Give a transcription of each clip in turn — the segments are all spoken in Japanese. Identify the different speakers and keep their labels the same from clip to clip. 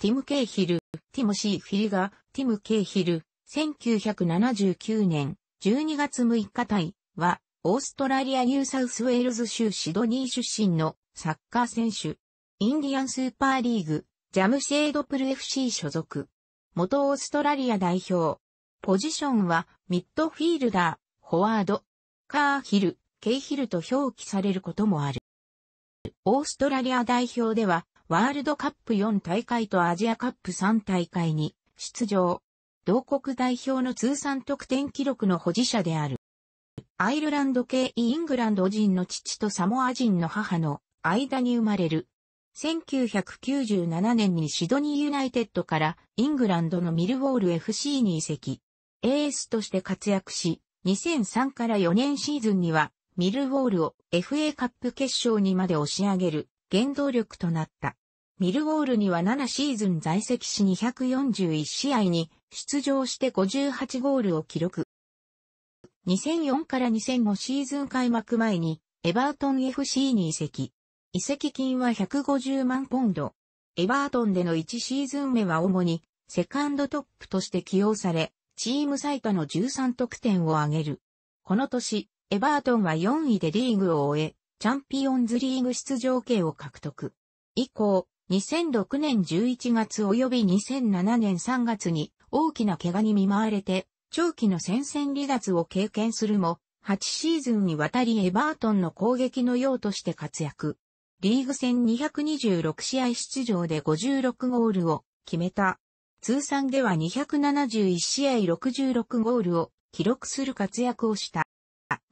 Speaker 1: ティム・ケイヒル、ティモシー・フィリガ、ティム・ケイヒル、1979年12月6日隊は、オーストラリア・ニューサウスウェールズ州シドニー出身のサッカー選手。インディアンスーパーリーグ、ジャムシェードプル FC 所属。元オーストラリア代表。ポジションは、ミッドフィールダー、フォワード、カーヒル、ケイヒルと表記されることもある。オーストラリア代表では、ワールドカップ4大会とアジアカップ3大会に出場。同国代表の通算得点記録の保持者である。アイルランド系イングランド人の父とサモア人の母の間に生まれる。1997年にシドニーユナイテッドからイングランドのミルウォール FC に移籍。エースとして活躍し、2003から4年シーズンにはミルウォールを FA カップ決勝にまで押し上げる原動力となった。ミルウォールには7シーズン在籍し241試合に出場して58ゴールを記録。2004から2005シーズン開幕前にエバートン FC に移籍。移籍金は150万ポンド。エバートンでの1シーズン目は主にセカンドトップとして起用され、チーム最多の13得点を挙げる。この年、エバートンは4位でリーグを終え、チャンピオンズリーグ出場権を獲得。以降、2006年11月及び2007年3月に大きな怪我に見舞われて、長期の戦線離脱を経験するも、8シーズンにわたりエバートンの攻撃の用として活躍。リーグ戦226試合出場で56ゴールを決めた。通算では271試合66ゴールを記録する活躍をした。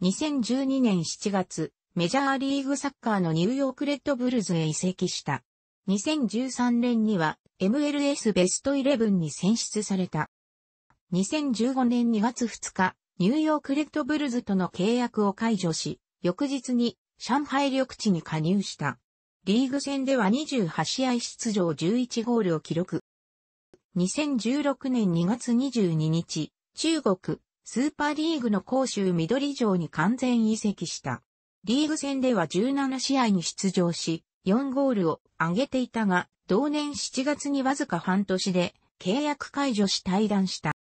Speaker 1: 2012年7月、メジャーリーグサッカーのニューヨークレッドブルズへ移籍した。2013年には MLS ベストイレブンに選出された。2015年2月2日、ニューヨークレッドブルズとの契約を解除し、翌日に上海緑地に加入した。リーグ戦では28試合出場11ゴールを記録。2016年2月22日、中国、スーパーリーグの広州緑城に完全移籍した。リーグ戦では17試合に出場し、4ゴールを挙げていたが、同年7月にわずか半年で契約解除し退団した。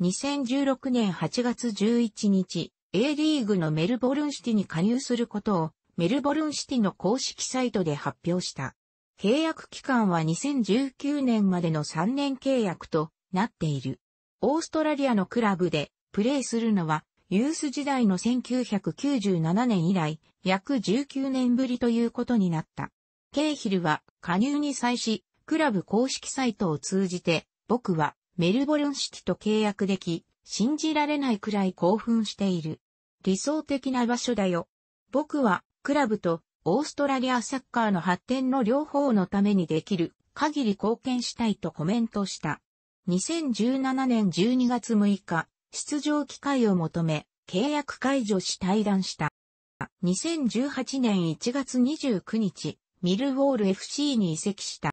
Speaker 1: 2016年8月11日、A リーグのメルボルンシティに加入することをメルボルンシティの公式サイトで発表した。契約期間は2019年までの3年契約となっている。オーストラリアのクラブでプレーするのはユース時代の1997年以来、約19年ぶりということになった。ケイヒルは加入に際し、クラブ公式サイトを通じて、僕はメルボルンシティと契約でき、信じられないくらい興奮している。理想的な場所だよ。僕はクラブとオーストラリアサッカーの発展の両方のためにできる限り貢献したいとコメントした。2017年12月6日、出場機会を求め、契約解除し退団した。2018年1月29日、ミルウォール FC に移籍した。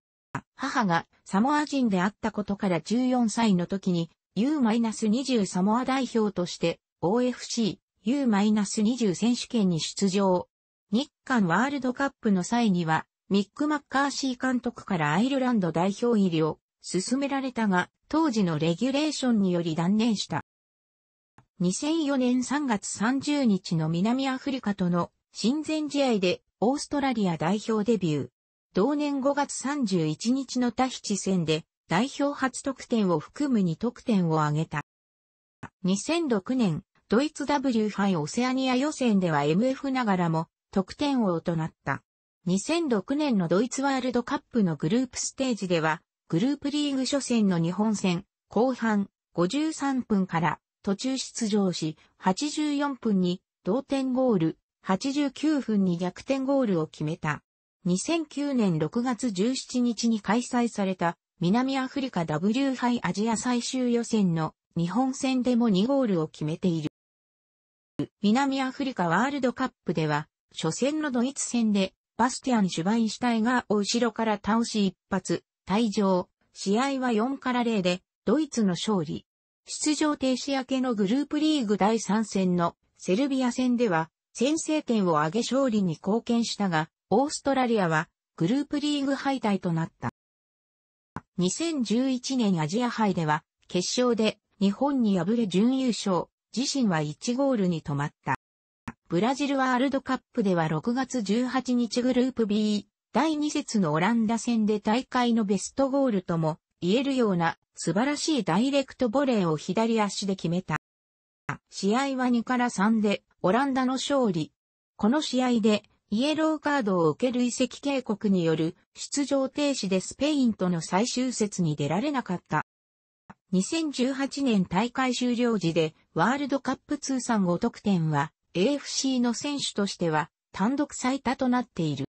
Speaker 1: 母がサモア人であったことから14歳の時に U-20 サモア代表として OFC U-20 選手権に出場。日韓ワールドカップの際にはミック・マッカーシー監督からアイルランド代表入りを進められたが当時のレギュレーションにより断念した。2004年3月30日の南アフリカとの親善試合でオーストラリア代表デビュー。同年5月31日のタヒチ戦で代表初得点を含む2得点を挙げた。2006年、ドイツ W 杯オセアニア予選では MF ながらも得点王となった。2006年のドイツワールドカップのグループステージでは、グループリーグ初戦の日本戦、後半53分から途中出場し、84分に同点ゴール、89分に逆転ゴールを決めた。2009年6月17日に開催された南アフリカ W 杯アジア最終予選の日本戦でも2ゴールを決めている。南アフリカワールドカップでは初戦のドイツ戦でバスティアン・シュバインシュタイガーを後ろから倒し一発退場。試合は4から0でドイツの勝利。出場停止明けのグループリーグ第3戦のセルビア戦では先制点を挙げ勝利に貢献したが、オーストラリアはグループリーグ敗退となった。2011年アジア杯では決勝で日本に敗れ準優勝、自身は1ゴールに止まった。ブラジルワールドカップでは6月18日グループ B 第2節のオランダ戦で大会のベストゴールとも言えるような素晴らしいダイレクトボレーを左足で決めた。試合は2から3でオランダの勝利。この試合でイエローカードを受ける遺跡警告による出場停止でスペインとの最終節に出られなかった。2018年大会終了時でワールドカップ通算5得点は AFC の選手としては単独最多となっている。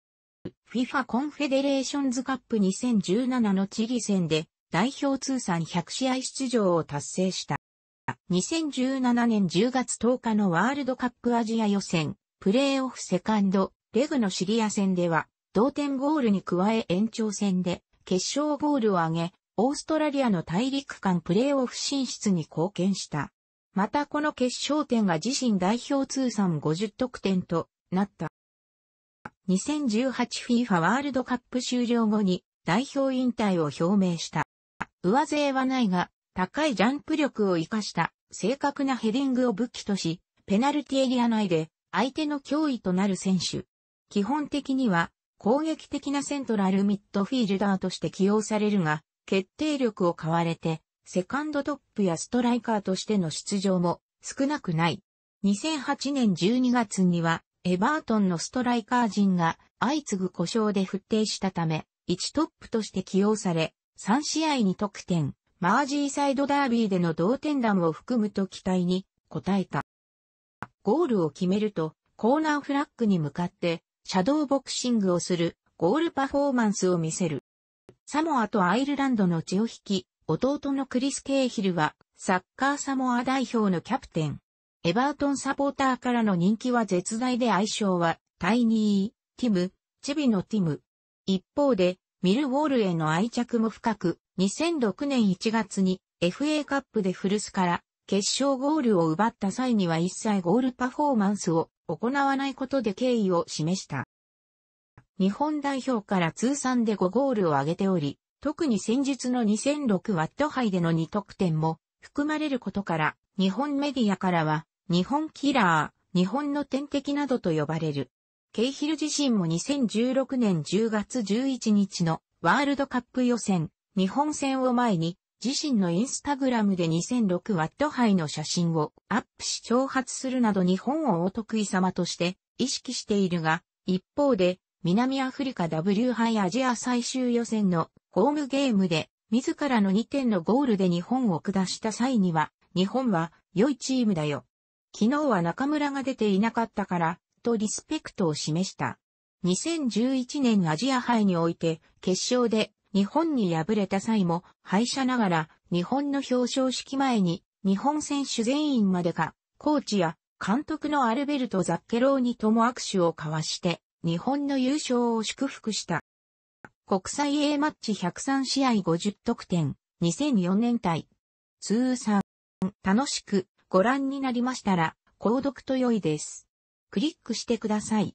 Speaker 1: FIFA コンフェデレーションズカップ2017のチリ戦で代表通算100試合出場を達成した。2017年10月10日のワールドカップアジア予選、プレーオフセカンド、レグのシリア戦では、同点ゴールに加え延長戦で、決勝ゴールを挙げ、オーストラリアの大陸間プレーオフ進出に貢献した。またこの決勝点が自身代表通算50得点となった。2018FIFA ワールドカップ終了後に代表引退を表明した。上背はないが、高いジャンプ力を活かした正確なヘディングを武器とし、ペナルティエリア内で相手の脅威となる選手。基本的には攻撃的なセントラルミッドフィールダーとして起用されるが、決定力を買われて、セカンドトップやストライカーとしての出場も少なくない。2008年12月には、エバートンのストライカー陣が相次ぐ故障で不定したため、1トップとして起用され、3試合に得点、マージーサイドダービーでの同点弾を含むと期待に応えた。ゴールを決めると、コーナーフラッグに向かって、シャドーボクシングをする、ゴールパフォーマンスを見せる。サモアとアイルランドの血を引き、弟のクリス・ケイヒルは、サッカーサモア代表のキャプテン。エバートンサポーターからの人気は絶大で愛称は、タイニー、ティム、チビのティム。一方で、ミルウォールへの愛着も深く、2006年1月に FA カップで古巣から決勝ゴールを奪った際には一切ゴールパフォーマンスを行わないことで敬意を示した。日本代表から通算で5ゴールを挙げており、特に先日の2006ワット杯での2得点も含まれることから、日本メディアからは、日本キラー、日本の天敵などと呼ばれる。ケイヒル自身も2016年10月11日のワールドカップ予選、日本戦を前に、自身のインスタグラムで2006ワット杯の写真をアップし挑発するなど日本をお得意様として意識しているが、一方で、南アフリカ W 杯アジア最終予選のホームゲームで、自らの2点のゴールで日本を下した際には、日本は良いチームだよ。昨日は中村が出ていなかったから、とリスペクトを示した。2011年アジア杯において決勝で日本に敗れた際も敗者ながら日本の表彰式前に日本選手全員までかコーチや監督のアルベルト・ザッケローニとも握手を交わして日本の優勝を祝福した。国際 A マッチ103試合50得点2004年対通算楽しくご覧になりましたら購読と良いです。クリックしてください。